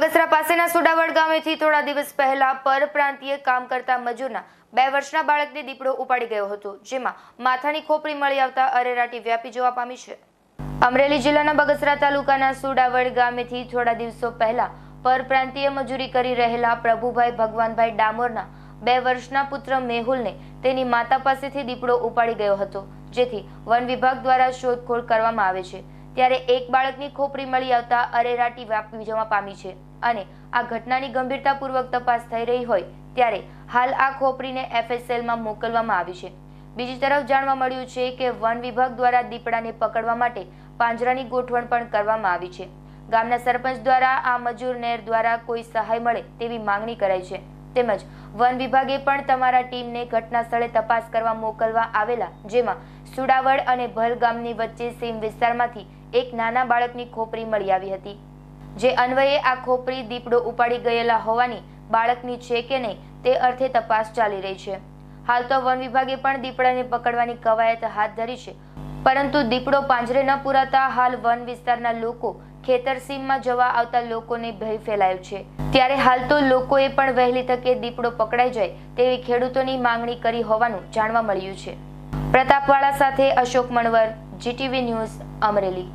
બગસરા પાસેના સુડાવડ ગામેથી થોડા દિવસ પહેલા પરપ્રાંતીય કામ કરતા મજૂરના બે વર્ષના બાળકને દીપડો ઉપાડી ગયો હતો જેમાં માથાની ખોપડી મળી આવતા અરેરાટી વ્યાપી જોવા પામી છે અમરેલી જિલ્લાના બગસરા તાલુકાના સુડાવડ ગામેથી થોડા દિવસો પહેલા પરપ્રાંતીય મજૂરી કરી રહેલા પ્રભુભાઈ ભગવાનભાઈ ડામોરના બે વર્ષના પુત્ર મેહુલને તેની માતા પાસેથી દીપડો ઉપાડી ગયો હતો જેથી વન વિભાગ દ્વારા શોધખોળ કરવામાં આવે છે ત્યારે એક બાળકની ખોપરી મળી આવતા અરેરાટી વ્યાપી જવા પામી છે અને આ ઘટનાની ગંભીરતાપૂર્વક તપાસ થઈ રહી હોય ત્યારે હાલ આ ખોપરીને એફએસએલમાં મોકલવામાં આવી છે બીજી તરફ જાણવા મળ્યું છે કે વન વિભાગ દ્વારા દીપડાને પકડવા માટે પાંજરાની ગોઠવણ પણ કરવામાં આવી છે ગામના સરપંચ દ્વારા આ મજૂર નેર દ્વારા કોઈ સહાય મળે તેવી માંગણી કરાઈ છે તેમજ વન વિભાગે પણ તમારા ટીમને ઘટના સ્થળે તપાસ કરવા મોકલવા આવેલા જેમાં સુડાવડ અને ભલ ગામની વચ્ચે સીમ વિસ્તારમાંથી એક નાના બાળકની ખોપરી મળી આવી હતી જે અન્વયે આ ખોપરી દીપડો ઉપાડી ગયેલા હોવાની બાળકની છે કે નહીં તે અર્થે તપાસ ચાલી રહી છે હાલ તો વન વિભાગે પણ દીપડાને પકડવાની કવાયત હાથ ધરી છે પરંતુ દીપડો પાંજરે ન પૂરાતા હાલ વન વિસ્તારના લોકો ખેતરસીમમાં જવા આવતા લોકોને ભય ફેલાયો છે ત્યારે હાલ તો લોકોએ પણ વહેલી તકે દીપડો પકડાઈ જાય તેવી ખેડૂતોની માંગણી કરી હોવાનું જાણવા મળ્યું છે પ્રતાપવાળા સાથે અશોક મણવર જીટીવી ન્યૂઝ અમરેલી